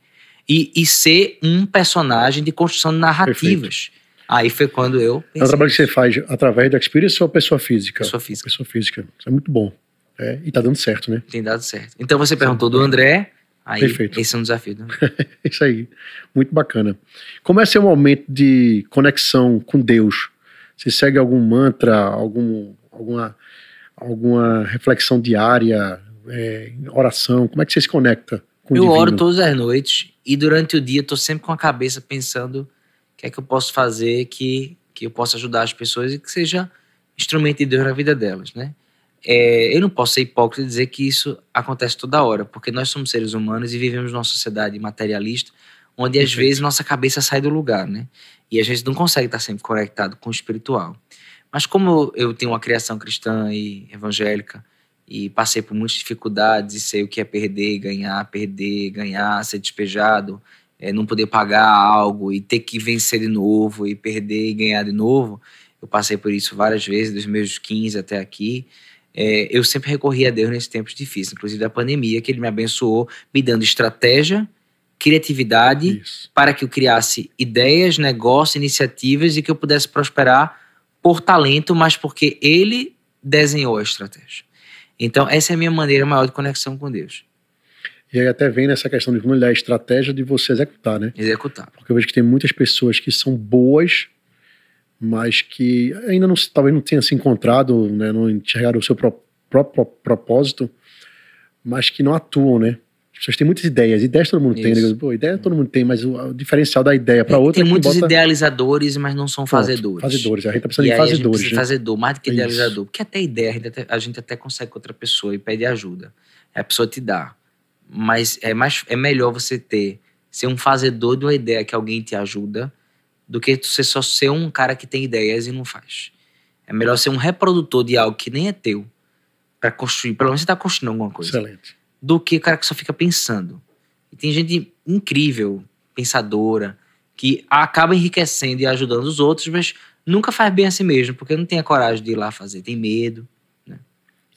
S1: E, e ser um personagem de construção de narrativas. Perfeito. Aí foi quando eu. Pensei. É o trabalho
S2: que você faz através da Experience ou pessoa física? Pessoa física. Pessoa física. Isso é muito bom. É, e tá dando certo, né? Tem
S1: dado certo. Então você perguntou do André. Aí, Perfeito. Esse é um
S2: desafio. Né? *laughs* Isso aí. Muito bacana. Como é seu momento de conexão com Deus? Você segue algum mantra, algum, alguma, alguma reflexão diária, é, oração? Como é que você se conecta com Eu o divino? oro
S1: todas as noites e durante o dia estou sempre com a cabeça pensando que é que eu posso fazer que, que eu possa ajudar as pessoas e que seja instrumento de Deus na vida delas, né? É, eu não posso ser hipócrita e dizer que isso acontece toda hora, porque nós somos seres humanos e vivemos numa sociedade materialista, onde às vezes nossa cabeça sai do lugar, né? E a gente não consegue estar sempre conectado com o espiritual. Mas como eu tenho uma criação cristã e evangélica e passei por muitas dificuldades e sei o que é perder, ganhar, perder, ganhar, ser despejado, é, não poder pagar algo e ter que vencer de novo e perder e ganhar de novo. Eu passei por isso várias vezes, dos meus 15 até aqui. É, eu sempre recorri a Deus nesses tempos difíceis, inclusive da pandemia, que Ele me abençoou, me dando estratégia, criatividade, isso. para que eu criasse ideias, negócios, iniciativas e que eu pudesse prosperar por talento, mas porque Ele desenhou a estratégia. Então, essa é a minha maneira maior de conexão com Deus.
S2: E aí até vem nessa questão de como olhar a estratégia de você executar, né? Executar. Porque eu vejo que tem muitas pessoas que são boas, mas que ainda não, talvez não tenham se encontrado, né? Não enxergaram o seu próprio pro, pro, propósito, mas que não atuam, né? As pessoas têm muitas ideias. Ideias todo mundo Isso. tem. Né? Pô, ideia todo mundo tem, mas o, diferencial da ideia para é, outra. Tem é muitos bota...
S1: idealizadores, mas não são fazedores. fazedores. A gente tá precisando e de fazedores. A né? fazedor, mais do que é idealizador. Isso. Porque até ideia, a gente até, a gente até consegue com outra pessoa e pede ajuda. A pessoa te dá. Mas é, mais, é melhor você ter, ser um fazedor de uma ideia que alguém te ajuda, do que você só ser um cara que tem ideias e não faz. É melhor ser um reprodutor de algo que nem é teu, para construir, pelo menos você tá construindo alguma coisa. Excelente. Do que o cara que só fica pensando. E tem gente incrível, pensadora, que acaba enriquecendo e ajudando os outros, mas nunca faz bem a si mesmo, porque não tem a coragem de ir lá fazer, tem medo. Né?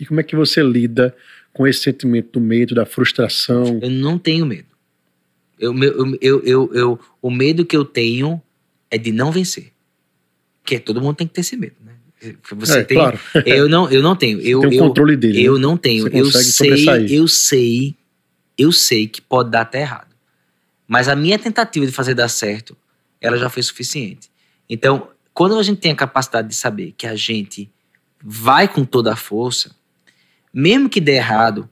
S2: E como é que você lida com esse sentimento do medo, da frustração? Eu não tenho medo.
S1: Eu, eu, eu, eu, eu, o medo que eu tenho é de não vencer. é, todo mundo tem que ter esse medo, né? Você é, tem. Claro. *laughs* Eu não, eu não tenho. eu, tem o controle dele. Eu né? não tenho. eu sei, eu sei, eu sei que pode dar até errado. Mas a minha tentativa de fazer dar certo, ela já foi suficiente. Então, quando a gente tem a capacidade de saber que a gente vai com toda a força, mesmo que dê errado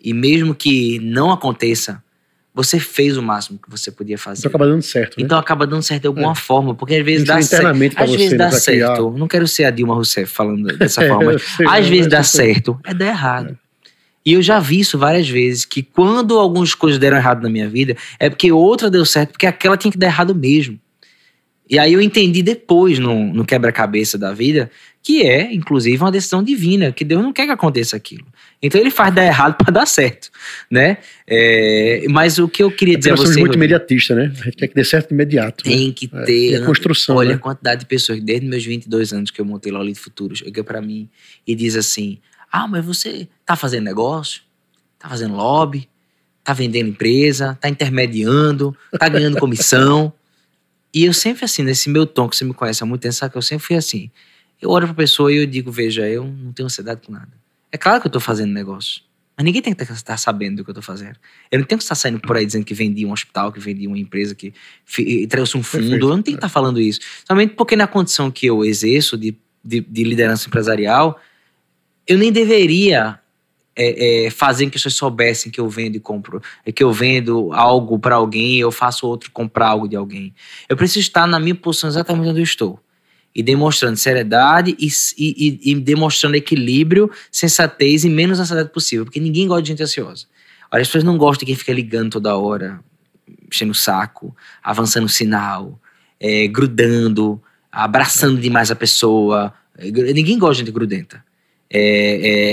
S1: e mesmo que não aconteça, você fez o máximo que você podia fazer. Então
S2: acaba dando certo.
S1: Né? Então acaba dando certo de alguma é. forma, porque às vezes é dá internamente certo. Às você, vezes né? dá certo. Criar... Não quero ser a Dilma Rousseff falando *laughs* dessa forma, mas sei, às né? vezes dá certo, é dar errado. É. E eu já vi isso várias vezes, que quando algumas coisas deram errado na minha vida, é porque outra deu certo, porque aquela tinha que dar errado mesmo. E aí eu entendi depois, no, no quebra-cabeça da vida, que é, inclusive, uma decisão divina, que Deus não quer que aconteça aquilo. Então ele faz dar errado *laughs* para dar certo,
S2: né? É, mas o
S1: que eu queria é dizer a você... muito
S2: imediatista, né? A gente tem que ter certo de imediato. Tem né? que é, ter... É, construção, Olha né? a quantidade de pessoas,
S1: desde meus 22 anos que eu montei Lolita Futuros, chega para mim e diz assim,
S2: ah, mas você
S1: tá fazendo negócio? Tá fazendo lobby? Tá vendendo empresa? Tá intermediando? Tá ganhando comissão? *laughs* e eu sempre assim, nesse meu tom que você me conhece há muito tempo, sabe que eu sempre fui assim... Eu olho para a pessoa e eu digo: veja, eu não tenho ansiedade com nada. É claro que eu estou fazendo negócio, mas ninguém tem que estar sabendo do que eu estou fazendo. Eu não tenho que estar saindo por aí dizendo que vendi um hospital, que vendi uma empresa, que trouxe um fundo. Perfeito, eu não tenho que é. estar falando isso. Somente porque na condição que eu exerço de, de, de liderança empresarial, eu nem deveria é, é, fazer que as pessoas soubessem que eu vendo e compro, que eu vendo algo para alguém, eu faço outro comprar algo de alguém. Eu preciso estar na minha posição exatamente onde eu estou e demonstrando seriedade e, e, e, demonstrando equilíbrio, sensatez e menos ansiedade possível, porque ninguém gosta de gente ansiosa. Olha, as pessoas não gostam de quem fica ligando toda hora, enchendo o saco, avançando o sinal, é, grudando, abraçando demais a pessoa. É, ninguém gosta de gente grudenta. É,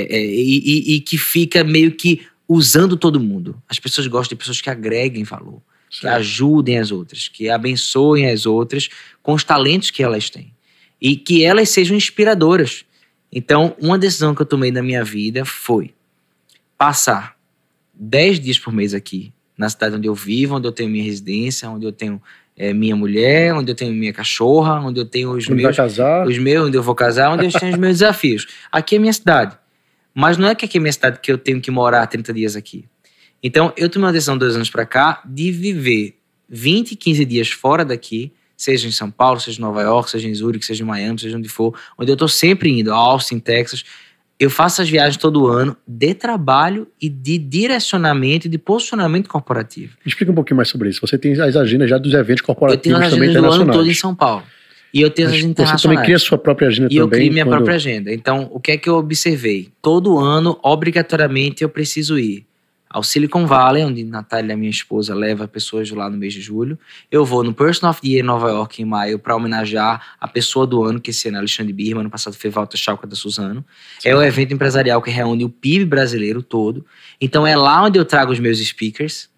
S1: é, é e, e que fica meio que usando todo mundo. As pessoas gostam de pessoas que agreguem valor, Sim. que ajudem as outras, que abençoem as outras com os talentos que elas têm e que elas sejam inspiradoras. Então, uma decisão que eu tomei na minha vida foi passar 10 dias por mês aqui, na cidade onde eu vivo, onde eu tenho minha residência, onde eu tenho é, minha mulher, onde eu tenho minha cachorra, onde eu tenho os meus. Os meus, onde eu vou casar, onde eu tenho os meus desafios. Aqui é a minha cidade. Mas não é que aqui é a minha cidade que eu tenho que morar 30 dias aqui. Então, eu tomei uma decisão dois anos para cá de viver 20, 15 dias fora daqui seja em São Paulo, seja em Nova York, seja em Zurique, seja em Miami, seja onde for, onde eu estou sempre indo, Austin, Texas. Eu faço as viagens todo ano de trabalho e de direcionamento e de posicionamento corporativo.
S2: Me explica um pouquinho mais sobre isso. Você tem as agendas já dos eventos corporativos eu tenho as também internacionais. ano todo em São
S1: Paulo. E eu tenho Mas as internacionais. Você também cria a sua própria agenda e também? E eu crio minha quando... própria agenda. Então, o que é que eu observei? Todo ano, obrigatoriamente, eu preciso ir ao Silicon Valley, onde Natália, minha esposa, leva pessoas de lá no mês de julho. Eu vou no Person of the Year em Nova York em maio para homenagear a pessoa do ano, que esse ano é Alexandre Birman, ano passado foi Walter Schalke da Suzano. Sim. É o evento empresarial que reúne o PIB brasileiro todo. Então é lá onde eu trago os meus speakers,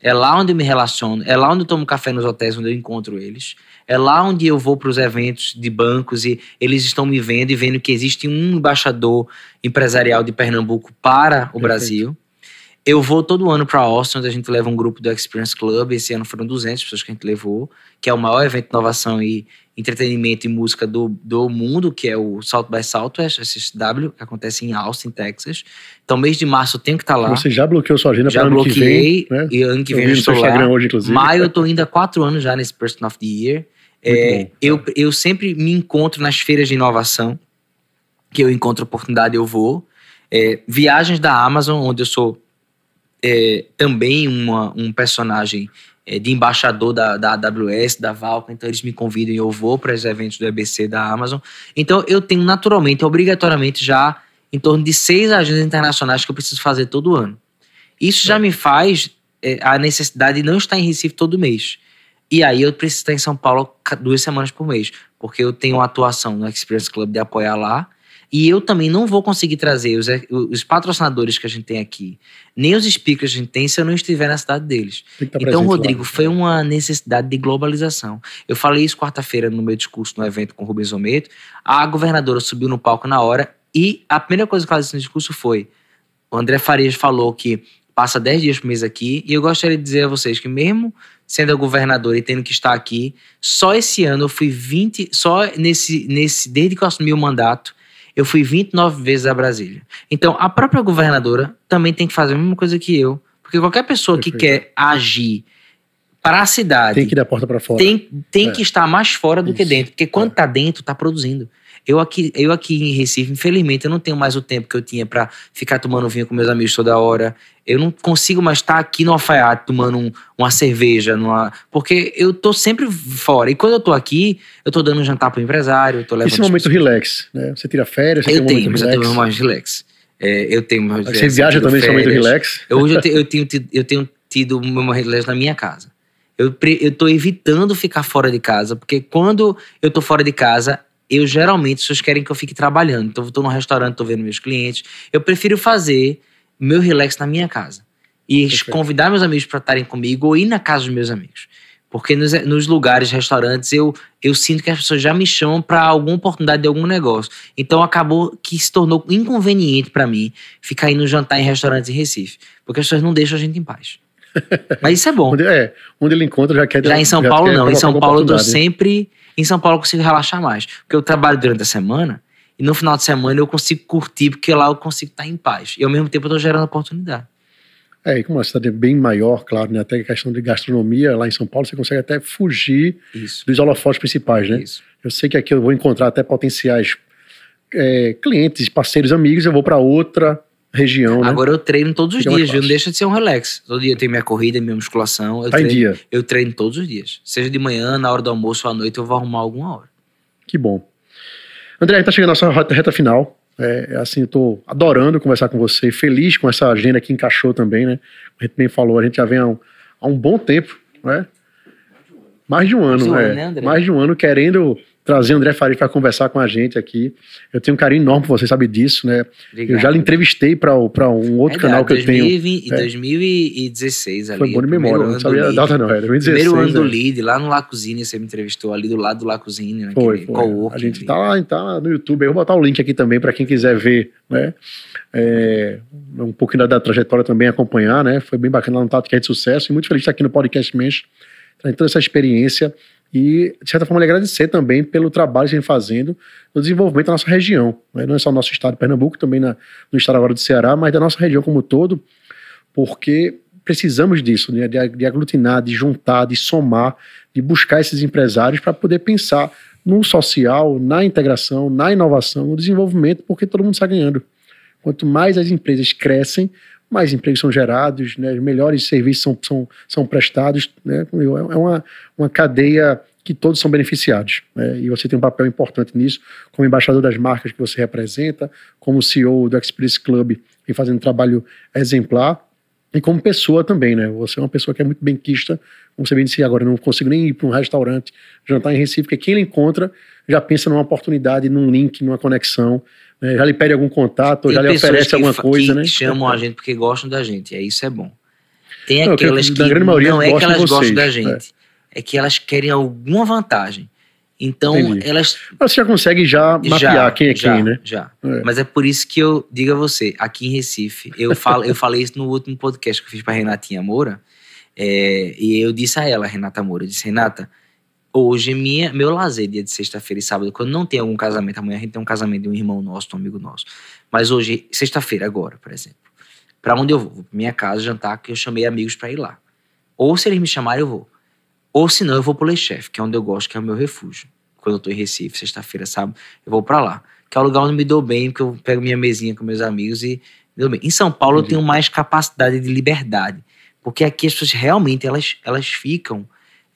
S1: é lá onde eu me relaciono, é lá onde eu tomo café nos hotéis onde eu encontro eles, é lá onde eu vou para os eventos de bancos e eles estão me vendo e vendo que existe um embaixador empresarial de Pernambuco para o Perfeito. Brasil. Eu vou todo ano para Austin, onde a gente leva um grupo do Experience Club. Esse ano foram 200 pessoas que a gente levou, que é o maior evento de inovação e entretenimento e música do, do mundo, que é o South by Southwest, SSW, que acontece em Austin, Texas. Então, mês de março eu tenho que estar tá lá. Você
S2: já bloqueou sua agenda para ano que vem? Já bloqueei,
S1: né? e ano que vem eu, estou lá. Hoje, Maio eu estou indo há quatro anos já nesse Person of the Year. É, tá. eu, eu sempre me encontro nas feiras de inovação, que eu encontro oportunidade, eu vou. É, viagens da Amazon, onde eu sou é, também uma, um personagem é, de embaixador da, da AWS, da Valka, então eles me convidam e eu vou para os eventos do EBC da Amazon. Então eu tenho naturalmente, obrigatoriamente, já em torno de seis agendas internacionais que eu preciso fazer todo ano. Isso já me faz é, a necessidade de não estar em Recife todo mês. E aí eu preciso estar em São Paulo duas semanas por mês, porque eu tenho uma atuação no Experience Club de apoiar lá e eu também não vou conseguir trazer os, os, patrocinadores que a gente tem aqui, nem os speakers que a gente tem, se eu não estiver na cidade deles. Tá então, Rodrigo, lá. foi uma necessidade de globalização. Eu falei isso quarta-feira no meu discurso no evento com o Rubens Ometo. A governadora subiu no palco na hora e a primeira coisa que ela disse no discurso foi: o André Farias falou que passa 10 dias por mês aqui, e eu gostaria de dizer a vocês que, mesmo sendo a governadora e tendo que estar aqui, só esse ano eu fui 20, só nesse, nesse desde que eu assumi o mandato eu fui 29 vezes a Brasília. Então, a própria governadora também tem que fazer a mesma coisa que eu. Porque qualquer pessoa Perfeito. que quer agir para a cidade.
S2: Tem que dar porta para fora. Tem,
S1: tem é. que estar mais fora do Isso. que dentro. Porque quando está é. Tá dentro, está produzindo. Eu aqui, eu aqui em Recife, infelizmente, eu não tenho mais o tempo que eu tinha para ficar tomando vinho com meus amigos toda hora. Eu não consigo mais estar tá aqui no alfaiate tomando um, uma cerveja, numa... porque eu tô sempre fora. E quando eu tô aqui, eu tô dando um jantar pro empresário, eu tô levando. é um
S2: momento relax, né? Você tira férias, você eu tem um tenho, momento relax. Eu tenho, mais
S1: relax. É, eu tenho mais relax. Você viaja também, férias. momento relax? Eu, hoje eu, te, eu, tenho tido, eu tenho tido meu momento relax na minha casa. Eu, eu tô evitando ficar fora de casa, porque quando eu tô fora de casa, eu geralmente, as pessoas querem que eu fique trabalhando. Então, eu tô num restaurante, tô vendo meus clientes. Eu prefiro fazer meu relax na minha casa. E Perfeito. convidar meus amigos para estarem comigo ou ir na casa dos meus amigos. Porque nos, eh, nos lugares, restaurantes, eu, eu sinto que as pessoas já me chamam para alguma oportunidade de algum negócio. Então acabou que se tornou inconveniente para mim ficar indo jantar em restaurantes em Recife. Porque as pessoas não deixam a gente em paz.
S2: *laughs* Mas isso é bom. onde, é, onde ele encontra já quer. Já em São já Paulo, não. Em São Paulo eu tô né?
S1: sempre em São Paulo eu consigo relaxar mais, porque eu trabalho durante a semana e no final de semana eu consigo curtir, porque lá eu consigo estar em paz. E ao mesmo tempo eu estou gerando oportunidade.
S2: É, e como uma cidade é bem maior, claro, né? até a questão de gastronomia lá em São Paulo, você consegue até fugir Isso. dos holofotes principais, né? Isso. Eu sei que aqui eu vou encontrar até potenciais é, clientes, parceiros, amigos, eu vou para outra região. Né? Agora eu treino todos os dias, não
S1: deixa de ser um relax. Todo dia eu tenho minha corrida, minha musculação. Eu, tá treino, dia. eu treino todos os dias. Seja de manhã, na hora do almoço ou à noite, eu vou arrumar alguma hora.
S2: Que bom. André, tá chegando a nossa reta final. É, é, assim, eu tô adorando conversar com você, feliz com essa agenda que encaixou também, né? A gente nem falou, a gente já vem há um, há um bom tempo, né? Mais de um ano, Mais de um é. ano, né? né Mais de um ano querendo trazer André Faria para conversar com a gente aqui. Eu tenho um carinho enorme por você, sabe disso, né? Obrigado. Eu já lhe entrevistei para um outro é, canal que eu tenho. Em é.
S1: 2016 ali. Foi bom de memória, não sabia a data não, era 2016. Primeiro ano do é. Lead,
S2: lá no Lacuzine, você me entrevistou ali do lado do Lacuzine, né? Foi, foi. a gente tá lá tá no YouTube, eu vou botar o link aqui também para quem quiser ver, né? É, um pouquinho da, da, trajetória também acompanhar, né? Foi bem bacana lá no Tato, que é de sucesso e muito feliz de estar aqui no Podcast Mesh, trazendo toda essa experiência e, de certa forma, lhe agradecer também pelo trabalho que vem fazendo no desenvolvimento da nossa região. Né? Não é só o nosso estado, Pernambuco, também na, no estado agora do Ceará, mas da nossa região como um todo, porque precisamos disso, né? de, de aglutinar, de juntar, de somar, de buscar esses empresários para poder pensar no social, na integração, na inovação, no desenvolvimento, porque todo mundo está ganhando. Quanto mais as empresas crescem, mais empregos são gerados, né? melhores serviços são, são, são prestados. Né? É, é uma, uma cadeia que todos são beneficiados. Né? E você tem um papel importante nisso, como embaixador das marcas que você representa, como CEO do Express Club, vem fazendo um trabalho exemplar, e como pessoa também, né? Você é uma pessoa que é muito benquista, como você bem disse agora, não consigo nem ir para um restaurante jantar em Recife, porque quem ele encontra já pensa numa oportunidade, num link, numa conexão, né? já lhe pede algum contato, já lhe oferece que, alguma coisa, que né? chamam
S1: é. a gente porque gostam da gente, é isso é bom.
S2: Tem não, aquelas que, que não é que elas vocês, gostam da gente,
S1: é. é. que elas querem alguma vantagem. Então Entendi. elas. Mas você já
S2: consegue já mapear já, quem é já, quem, né? Já.
S1: É. Mas é por isso que eu digo a você, aqui em Recife, eu falo, eu falei isso no último podcast que eu fiz para Renatinha Moura, é, e eu disse a ela, Renata Moura, eu disse Renata hoje, minha, meu lazer dia de sexta-feira e sábado, quando não tem algum casamento, amanhã a gente tem um casamento de um irmão nosso, de um amigo nosso. Mas hoje, sexta-feira, agora, por exemplo, para onde eu vou? minha casa jantar, que eu chamei amigos para ir lá. Ou se eles me chamarem, eu vou. Ou se não, eu vou pro chef, que é onde eu gosto, que é o meu refúgio. Quando eu tô em Recife, sexta-feira, sábado, eu vou para lá. Que é o lugar onde me dou bem, porque eu pego minha mesinha com meus amigos e me dou bem. Em São Paulo, Entendi. eu uhum. tenho mais capacidade de liberdade. Porque aqui as pessoas realmente, elas, elas ficam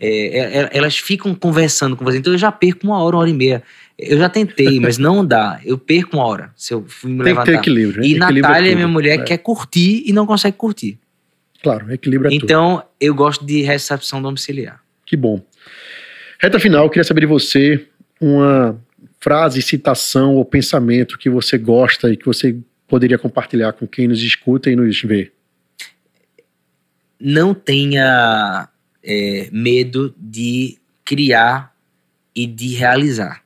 S1: é, é, é, elas ficam conversando com você. Então eu já perco uma hora, uma hora e meia. Eu já tentei, mas não dá. Eu perco uma hora se eu me Tem levantar. que ter equilíbrio. Né? E equilíbrio é Natália, é tudo, minha mulher, é. quer curtir e não consegue curtir. Claro, equilíbrio é Então tudo. eu gosto de recepção domiciliar.
S2: Que bom. Reta final, eu queria saber de você uma frase, citação ou pensamento que você gosta e que você poderia compartilhar com quem nos escuta e nos vê.
S1: Não tenha é, medo de criar e de realizar.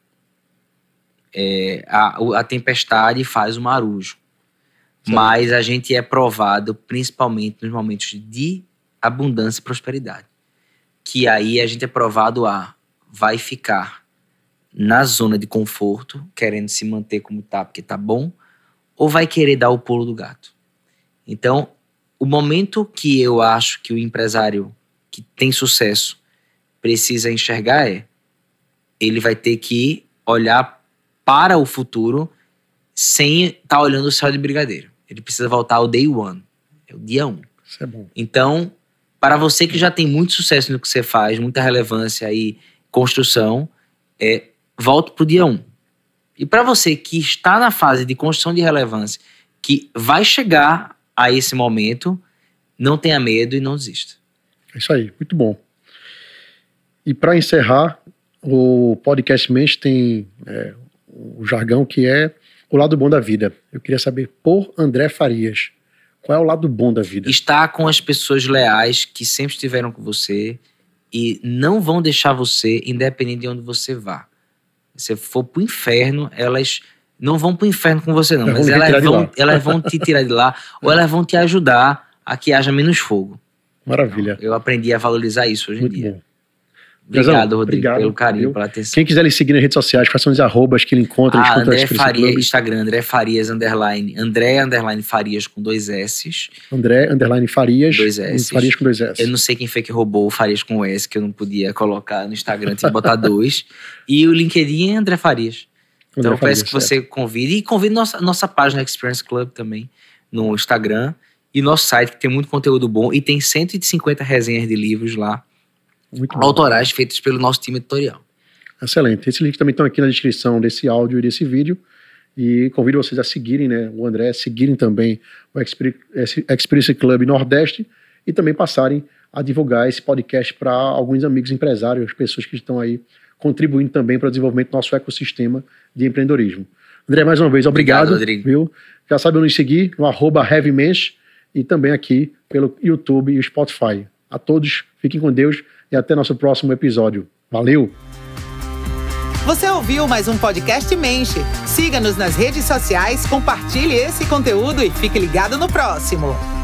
S1: É, a, a tempestade faz o marujo, Sim. mas a gente é provado principalmente nos momentos de abundância e prosperidade. Que aí a gente é provado a vai ficar na zona de conforto, querendo se manter como tá, porque tá bom, ou vai querer dar o pulo do gato. Então, o momento que eu acho que o empresário que tem sucesso precisa enxergar é ele vai ter que olhar para o futuro sem estar tá olhando o céu de brigadeiro. Ele precisa voltar ao day one, é o dia um. Isso é bom. Então, para você que já tem muito sucesso no que você faz, muita relevância e construção, é, volte para o dia um. E para você que está na fase de construção de relevância, que vai chegar a esse momento, não tenha medo e não desista.
S2: É isso aí, muito bom. E para encerrar, o podcast Mente tem é, o jargão que é o lado bom da vida. Eu queria saber, por André Farias, qual é o lado bom da
S1: vida? Estar com as pessoas leais que sempre estiveram com você e não vão deixar você, independente de onde você vá. Se for pro inferno, elas não vão pro inferno com você, não, mas elas vão, elas vão te tirar de lá ou elas vão te ajudar a que haja menos fogo. Maravilha. Então, eu aprendi a valorizar isso hoje
S2: Muito em dia. Bom. Obrigado, Rodrigo, obrigado, pelo carinho, pela atenção. Quem quiser lhe seguir nas redes sociais, quais são os arrobas que ele encontra? Ah, André Farias,
S1: Instagram, André Farias, underline, André, underline Farias com dois S's.
S2: André, underline Farias, dois Farias com dois S. Eu
S1: não sei quem foi que roubou o Farias com S, que eu não podia colocar no Instagram, tinha que botar *laughs* dois. E o LinkedIn é André Farias. André então Farias, eu peço que certo. você convide. E convide nossa, nossa página Experience Club também, no Instagram e nosso site, que tem muito conteúdo bom e tem 150 resenhas de livros lá, muito autorais bom. feitos pelo nosso time editorial.
S2: Excelente. esse link também estão aqui na descrição desse áudio e desse vídeo. E convido vocês a seguirem, né, o André, seguirem também o Experience Club Nordeste e também passarem a divulgar esse podcast para alguns amigos empresários, pessoas que estão aí contribuindo também para o desenvolvimento do nosso ecossistema de empreendedorismo. André, mais uma vez, obrigado. obrigado Rodrigo. Viu? Já sabe onde seguir, no arroba HeavyMensch, e também aqui pelo YouTube e Spotify. A todos, fiquem com Deus e até nosso próximo episódio. Valeu!
S1: Você ouviu mais um podcast Menche? Siga-nos nas redes sociais, compartilhe esse conteúdo e fique ligado no próximo.